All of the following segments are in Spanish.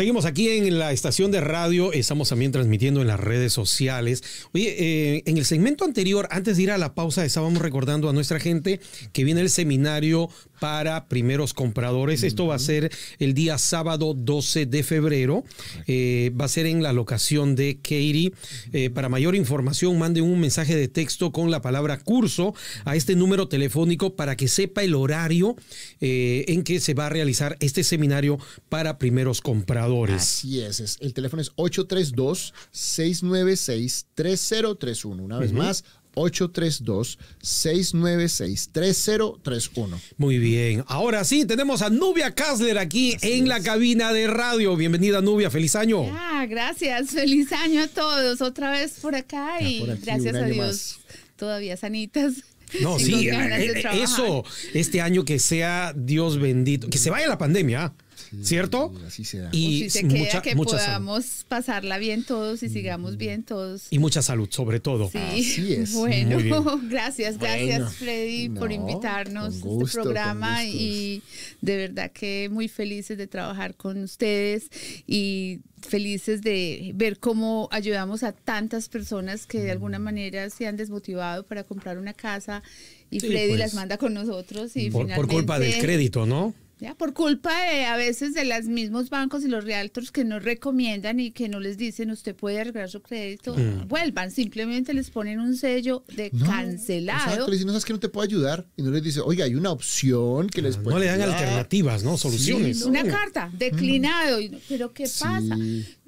seguimos aquí en la estación de radio, estamos también transmitiendo en las redes sociales. Oye, eh, en el segmento anterior, antes de ir a la pausa, estábamos recordando a nuestra gente que viene el seminario para primeros compradores. Esto va a ser el día sábado 12 de febrero. Eh, va a ser en la locación de Katie. Eh, para mayor información, mande un mensaje de texto con la palabra curso a este número telefónico para que sepa el horario en que se va a realizar este seminario para primeros compradores. Así es, el teléfono es 832-696-3031. Una vez más, 832-696-3031. Muy bien. Ahora sí, tenemos a Nubia Kassler aquí en la cabina de radio. Bienvenida, Nubia. Feliz año. Ah, gracias. Feliz año a todos. Otra vez por acá y gracias a Dios. Todavía sanitas. No, sí, eh, eh, eso, este año que sea Dios bendito, que se vaya la pandemia. ¿Cierto? Y si se queda que podamos pasarla bien todos y mm. sigamos bien todos. Y mucha salud, sobre todo. así es. Bueno, gracias, gracias Freddy por invitarnos a este programa y de verdad que muy felices de trabajar con ustedes y felices de ver cómo ayudamos a tantas personas que de alguna mm. manera se han desmotivado para comprar una casa y Freddy las pues. manda con nosotros y por culpa del crédito, ¿no? Por culpa de a veces de los mismos bancos y los realtors que no recomiendan y que no les dicen usted puede arreglar su crédito, vuelvan, simplemente les ponen un sello de no, cancelado. Exacto, le dicen, no sabes que no te puedo ayudar y no les dice, oiga, hay una opción que les ah, puede No le dan alternativas, ¿no? Soluciones. Una carta, mm. declinado, pero ¿qué pasa?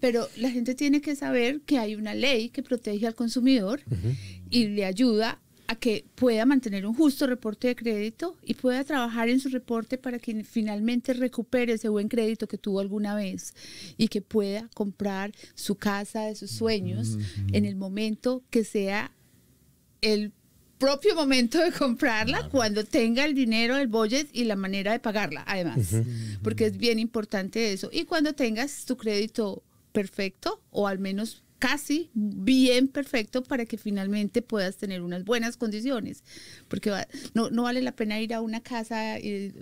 Pero la gente tiene que saber que hay una ley que protege al consumidor y le ayuda que pueda mantener un justo reporte de crédito y pueda trabajar en su reporte para que finalmente recupere ese buen crédito que tuvo alguna vez y que pueda comprar su casa de sus sueños en el momento que sea el propio momento de comprarla cuando tenga el dinero, el budget y la manera de pagarla, además, porque es bien importante eso. Y cuando tengas tu crédito perfecto o al menos casi bien perfecto para que finalmente puedas tener unas buenas condiciones, porque no, no vale la pena ir a una casa. Eh,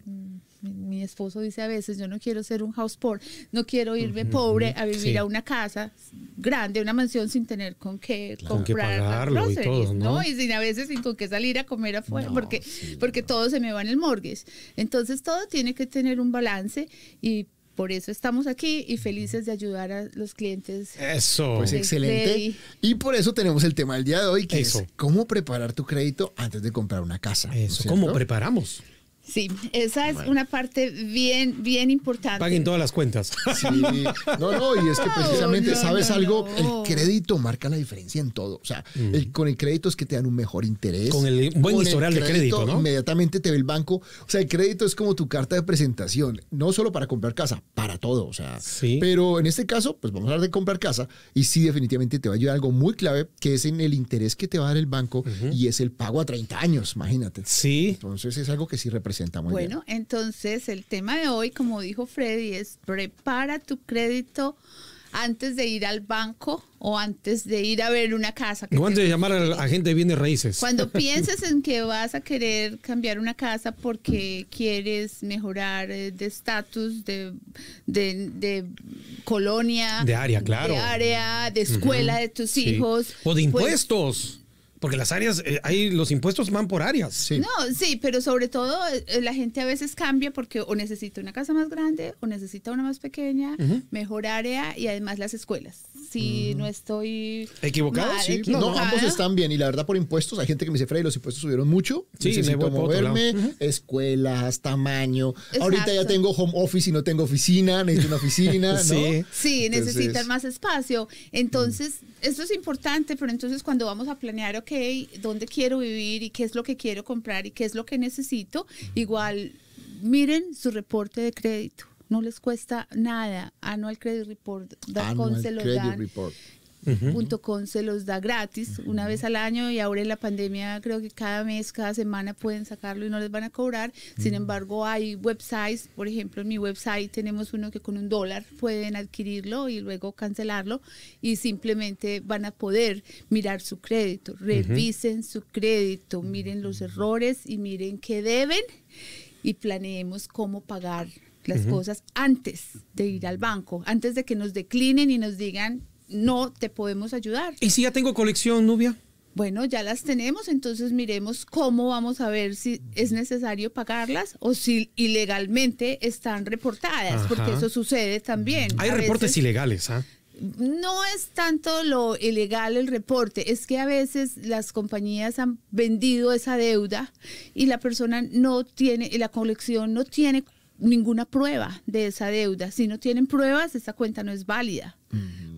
mi, esposo dice a veces, yo no quiero ser un house poor, no quiero irme pobre a vivir a una casa grande, una mansión sin tener con qué comprar y todo, Y sin a veces sin con qué salir a comer afuera, porque, porque todo se me va en el mortgage. Entonces todo tiene que tener un balance y por eso estamos aquí y felices de ayudar a los clientes. Eso. es pues excelente. Y por eso tenemos el tema del día de hoy, que es cómo preparar tu crédito antes de comprar una casa. Eso, ¿cómo preparamos? Sí, esa es una parte bien, bien importante. Paguen todas las cuentas. Sí. No, no, y es que precisamente, ¿sabes algo? El crédito marca la diferencia en todo. O sea, mm. con el crédito es que te dan un mejor interés. Con el buen historial de crédito, ¿no? Inmediatamente te ve el banco. O sea, el crédito es como tu carta de presentación, no solo para comprar casa, para todo. O sea, sí. pero en este caso, pues vamos a hablar de comprar casa y sí, definitivamente te va a ayudar algo muy clave, que es en el interés que te va a dar el banco y es el pago a 30 años, imagínate. Sí. Entonces es algo que sí representa bueno, entonces el tema de hoy, como dijo Freddy, es prepara tu crédito antes de ir al banco o antes de ir a ver una casa. antes de llamar a agente de bienes raíces. Cuando pienses en que vas a querer cambiar una casa porque quieres mejorar eh, de estatus, de, colonia. De área, claro. De área, de escuela de tus hijos. O de pues impuestos. Porque las áreas, hay, eh, los impuestos van por áreas. Sí. No, sí, pero sobre todo eh, la gente a veces cambia porque o necesita una casa más grande o necesita una más pequeña, mejor área y además las escuelas. Si no estoy... Equivocado, sí. Equivocada. No, ambos están bien. Y la verdad, por impuestos, hay gente que me dice, Freddy, los impuestos subieron mucho. Sí, necesito moverme, escuelas, tamaño. Ahorita ya tengo home office y no tengo oficina, necesito una oficina. ¿no? sí, sí necesitan más espacio. Entonces, esto es importante, pero entonces cuando vamos a planear, ok, dónde quiero vivir y qué es lo que quiero comprar y qué es lo que necesito, igual miren su reporte de crédito. No les cuesta nada. Anual Credit Report. Credit Report uh .com se los da gratis una vez al año y ahora en la pandemia creo que cada mes, cada semana pueden sacarlo y no les van a cobrar. Sin mm. embargo, hay websites, por ejemplo, en mi website tenemos uno que con un dólar pueden adquirirlo y luego cancelarlo y simplemente van a poder mirar su crédito, revisen su crédito, miren los errores y miren qué deben y planeemos cómo pagar las cosas antes de ir al banco, antes de que nos declinen y nos digan no te podemos ayudar. ¿Y si ya tengo colección, Nubia? Bueno, ya las tenemos, entonces miremos cómo vamos a ver si es necesario pagarlas o si ilegalmente están reportadas, porque eso sucede también. Hay reportes ilegales, ¿ah? No es tanto lo ilegal el reporte, es que a veces las compañías han vendido esa deuda y la persona no tiene, la colección no tiene ninguna prueba de esa deuda. Si no tienen pruebas, esa cuenta no es válida.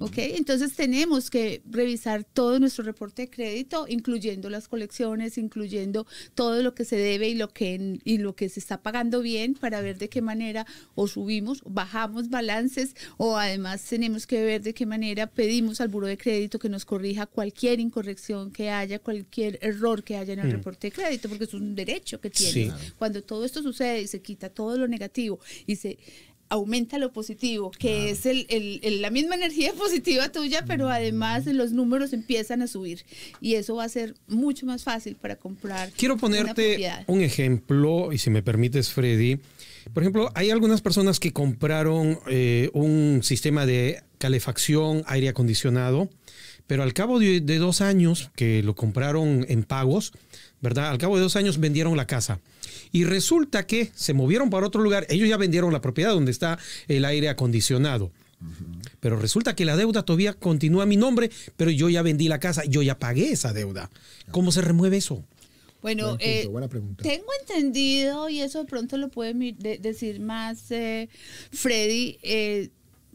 ¿ok? Entonces tenemos que revisar todo nuestro reporte de crédito, incluyendo las colecciones, incluyendo todo lo que se debe y lo que, y lo que se está pagando bien para ver de qué manera o subimos, bajamos balances o además tenemos que ver de qué manera pedimos al buro de crédito que nos corrija cualquier incorrección que haya, cualquier error que haya en el mm. reporte de crédito, porque es un derecho que tiene. Cuando todo esto sucede y se quita todo lo negativo y se aumenta lo positivo, que es el, el, la misma energía positiva tuya, pero mm. además los números empiezan a subir y eso va a ser mucho más fácil para comprar. Quiero ponerte un ejemplo, y si me permites, Freddy. Por ejemplo, hay algunas personas que compraron eh, un sistema de calefacción, aire acondicionado, pero al cabo de, dos años que lo compraron en pagos, ¿verdad? Al cabo de dos años vendieron la casa. Y resulta que se movieron para otro lugar. Ellos ya vendieron la propiedad donde está el aire acondicionado. Pero resulta que la deuda todavía continúa a mi nombre, pero yo ya vendí la casa, yo ya pagué esa deuda. ¿Cómo se remueve eso? Bueno, eh, tengo entendido, y eso de pronto lo puede decir más eh, Freddy, eh,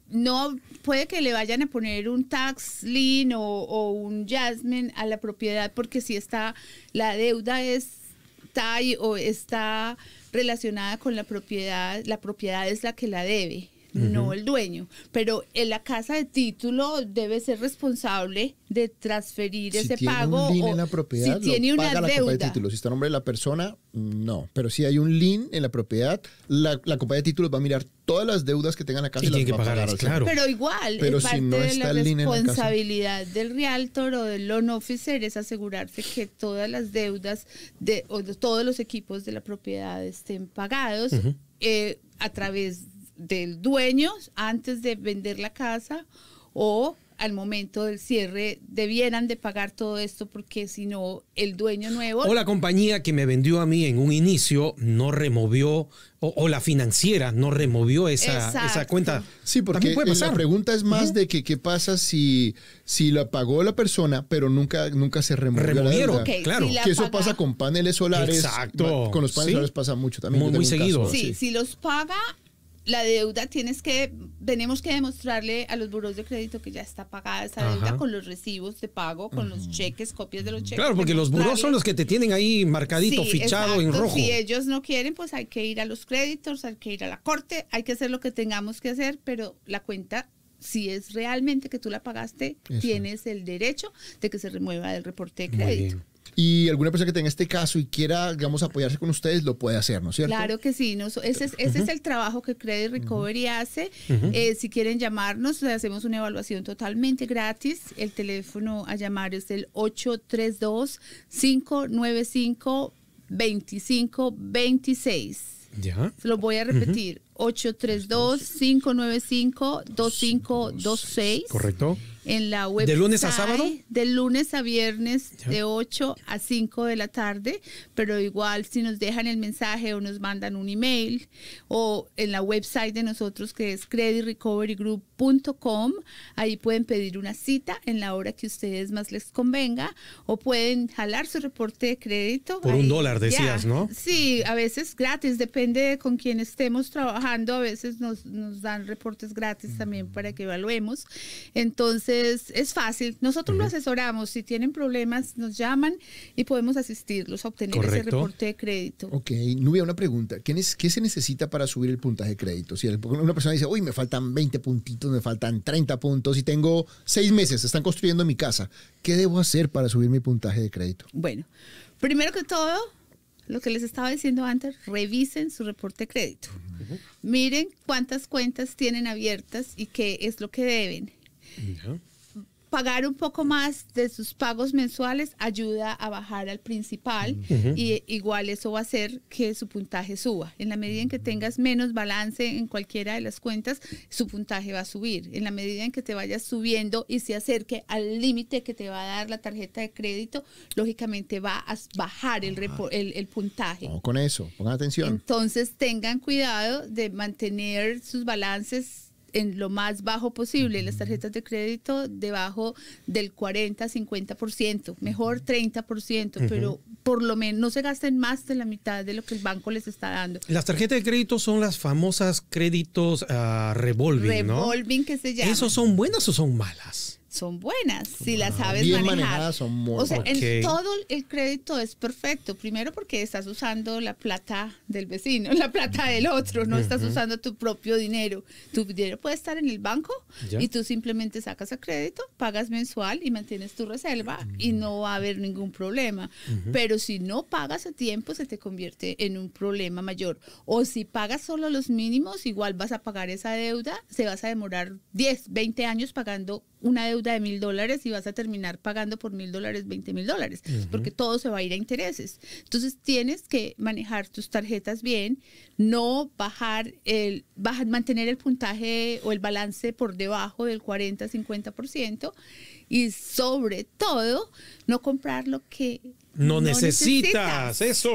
no puede que le vayan a poner un tax lien o, un jasmine a la propiedad porque si está la deuda es está o está relacionada con la propiedad, la propiedad es la que la debe no el dueño. Pero en la casa de título debe ser responsable de transferir si ese tiene pago. Un lien en la propiedad, si tiene una de Si está nombre de la persona, no. Pero si hay un lien en la propiedad, la, la compañía de títulos va a mirar todas las deudas que tenga en la casa Pero igual, parte de la responsabilidad del realtor o del loan officer es asegurarse que todas las deudas de, o todos los equipos de la propiedad estén pagados. Eh, a través del dueño antes de vender la casa o al momento del cierre debieran de pagar todo esto porque si no el dueño nuevo... O la compañía que me vendió a mí en un inicio no removió, o, la financiera no removió esa, esa cuenta. Sí, porque la pregunta es más de que qué pasa si, si la pagó la persona pero nunca, nunca se removió Removieron, claro. que eso pasa con paneles solares. Exacto. Con los paneles solares pasa mucho también. Muy, seguido. sí, si los paga la deuda tienes que, tenemos que demostrarle a los buros de crédito que ya está pagada esa deuda con los recibos de pago, con los cheques, copias de los cheques. Claro, porque los burros son los que te tienen ahí marcadito, fichado en rojo. Si ellos no quieren, pues hay que ir a los créditos, hay que ir a la corte, hay que hacer lo que tengamos que hacer, pero la cuenta si es realmente que tú la pagaste, tienes el derecho de que se remueva del reporte de crédito y alguna persona que tenga este caso y quiera, digamos, apoyarse con ustedes, lo puede hacer, ¿no es cierto? Claro que sí. ese es, ese es el trabajo que Credit Recovery hace. Eh, si quieren llamarnos, hacemos una evaluación totalmente gratis. El teléfono a llamar es el 832-595-2526. Ya. lo voy a repetir. 832-595-2526. Correcto. En la web. ¿De lunes a sábado? Eh, de lunes a viernes, de 8 a 5 de la tarde. Pero igual, si nos dejan el mensaje o nos mandan un email o en la website de nosotros que es creditrecoverygroup.com, ahí pueden pedir una cita en la hora que ustedes más les convenga o pueden jalar su reporte de crédito. Por un dólar, decías, ¿no? Sí, a veces gratis, depende de con quién estemos trabajando a veces nos, dan reportes gratis también mm. para que evaluemos. Entonces, es fácil. Nosotros lo asesoramos. Si tienen problemas, nos llaman y podemos asistirlos a obtener ese reporte de crédito. Ok, Nubia, una pregunta. ¿Qué, es, se necesita para subir el puntaje de crédito? Si una persona dice, uy, me faltan 20 puntitos, me faltan 30 puntos y tengo seis meses, están construyendo mi casa. ¿Qué debo hacer para subir mi puntaje de crédito? Bueno, primero que todo, lo que les estaba diciendo antes, revisen su reporte de crédito. Miren cuántas cuentas tienen abiertas y qué es lo que deben pagar un poco más de sus pagos mensuales ayuda a bajar al principal y igual eso va a hacer que su puntaje suba. En la medida en que tengas menos balance en cualquiera de las cuentas, su puntaje va a subir. En la medida en que te vayas subiendo y se acerque al límite que te va a dar la tarjeta de crédito, lógicamente va a bajar el, el, puntaje. con eso, pongan atención. Entonces tengan cuidado de mantener sus balances en lo más bajo posible, las tarjetas de crédito debajo del 40, 50%, mejor 30%, pero por lo menos no se gasten más de la mitad de lo que el banco les está dando. Las tarjetas de crédito son las famosas créditos ah, revolving, ¿no? Revolving que se llama. ¿Esos son buenas o son malas? son buenas, si las sabes Bien manejar. Son muy o sea, en todo el crédito es perfecto. Primero porque estás usando la plata del vecino, la plata del otro, no estás usando tu propio dinero. Tu dinero puede estar en el banco y tú simplemente sacas a crédito, pagas mensual y mantienes tu reserva y mm. no va a haber ningún problema. Pero si no pagas a tiempo, se te convierte en un problema mayor. O si pagas solo los mínimos, igual vas a pagar esa deuda, se vas a demorar 10, 20 años pagando una deuda de mil dólares y vas a terminar pagando por mil dólares, veinte mil dólares, porque todo se va a ir a intereses. Entonces tienes que manejar tus tarjetas bien, no bajar el, bajar, mantener el puntaje o el balance por debajo del 40, 50% y sobre todo no comprar lo que no, necesitas, eso.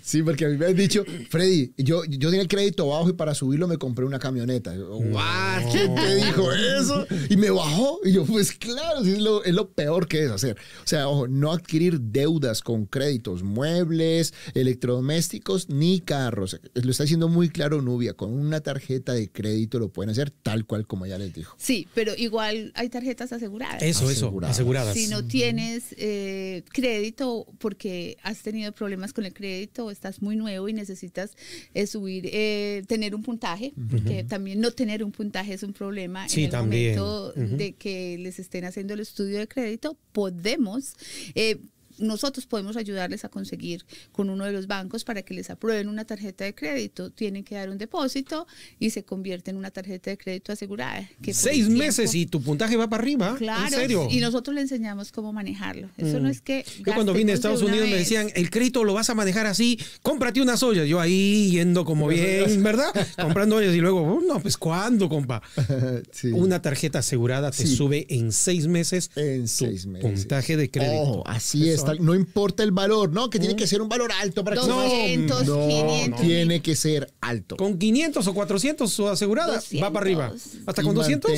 Sí, porque a mí me han dicho, Freddy, yo, yo tenía el crédito bajo y para subirlo me compré una camioneta. ¡Guau! ¿Quién te dijo eso? Y me bajó. Y yo, pues claro, es lo, peor que es hacer. O sea, ojo, no adquirir deudas con créditos, muebles, electrodomésticos ni carros. Lo está diciendo muy claro Nubia. Con una tarjeta de crédito lo pueden hacer tal cual como ya les dijo. Sí, pero igual hay tarjetas aseguradas. Eso, eso, aseguradas. Si no tienes eh, crédito, porque has tenido problemas con el crédito, o estás muy nuevo y necesitas eh, subir, eh, tener un puntaje, porque también no tener un puntaje es un problema en el momento de que les estén haciendo el estudio de crédito, podemos eh, nosotros podemos ayudarles a conseguir con uno de los bancos para que les aprueben una tarjeta de crédito. Tienen que dar un depósito y se convierte en una tarjeta de crédito asegurada. Seis meses y tu puntaje va para arriba. Claro. ¿En serio? Y nosotros le enseñamos cómo manejarlo. Eso mm. no es que. Yo cuando vine a Estados Unidos me decían, el crédito lo vas a manejar así, cómprate unas ollas. Yo ahí yendo como bien, ¿verdad? Comprando ollas y luego, oh, no, pues ¿cuándo, compa? Una tarjeta asegurada te sube en seis meses en seis meses. puntaje de crédito. así es no importa el valor, no, que tiene que ser un valor alto para que no, 500. Tiene que ser alto. Con 500 o 400 asegurada, va para arriba. ¿Hasta con 200?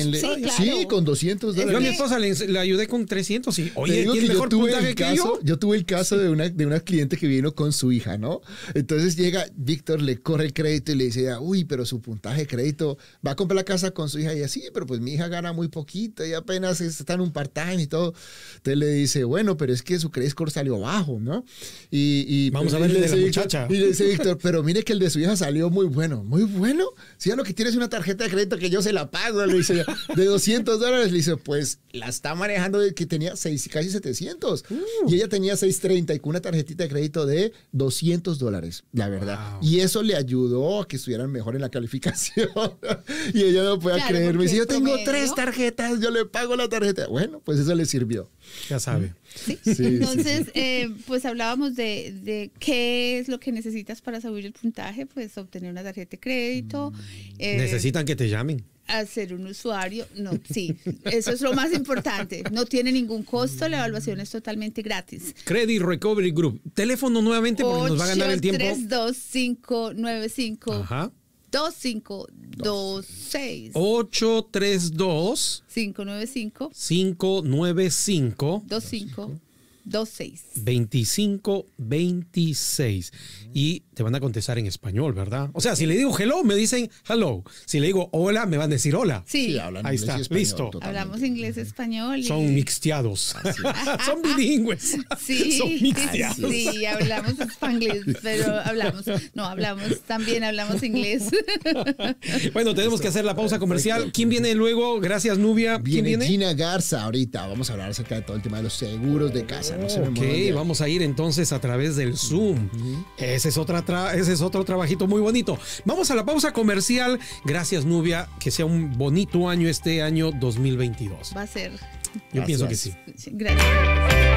sí, con 200 dólares. Yo a mi esposa le, ayudé con 300 y, oye, mejor yo tuve puntaje el caso, que yo? yo? tuve el caso de una, de una cliente que vino con su hija, ¿no? Entonces llega Víctor, le corre el crédito y le dice, uy, pero su puntaje de crédito, va a comprar la casa con su hija y así, pero pues mi hija gana muy poquito y apenas está en un part-time y todo. Entonces le dice, bueno, pero es que su crédito salió bajo, ¿no? Y, Vamos a ver de la muchacha. Y le dice Víctor, pero mire que el de su hija salió muy bueno, muy bueno. Si ya lo que tiene es una tarjeta de crédito que yo se la pago, le dice, de 200 dólares, le dice, pues la está manejando de que tenía 6, casi 700. Uh. Y ella tenía 630 y con una tarjetita de crédito de 200 dólares, la verdad. Y eso le ayudó a que estuvieran mejor en la calificación. y ella no puede creerme. Si yo tengo tres tarjetas, yo le pago la tarjeta. Bueno, pues eso le sirvió. Ya sabe. Entonces, eh, pues hablábamos de, qué es lo que necesitas para subir el puntaje, pues obtener una tarjeta de crédito. Mm. Eh, Necesitan que te llamen. Hacer un usuario, no, sí, eso es lo más importante. No tiene ningún costo, la evaluación es totalmente gratis. Credit Recovery Group, teléfono nuevamente porque nos va a ganar el tiempo. 32595. Ajá cinco nueve cinco dos cinco 26. 25, 26. Y te van a contestar en español, ¿verdad? O sea, si le digo hello, me dicen hello. Si le digo hola, me van a decir hola. Sí, ahí está, Hablamos inglés, español. Son mixteados. Son bilingües. Sí, Son mixteados. Sí, hablamos español, pero hablamos, no, hablamos también, hablamos inglés. bueno, tenemos que hacer la pausa comercial. ¿Quién viene luego? Gracias, Nubia. ¿Quién viene, viene Gina Garza ahorita. Vamos a hablar acerca de todo el tema de los seguros de casa. Ok, vamos a ir entonces a través del Zoom. ese, es otra ese es otro trabajito muy bonito. Vamos a la pausa comercial. Gracias, Nubia. Que sea un bonito año este año 2022. Va a ser. Yo pienso que sí. Gracias.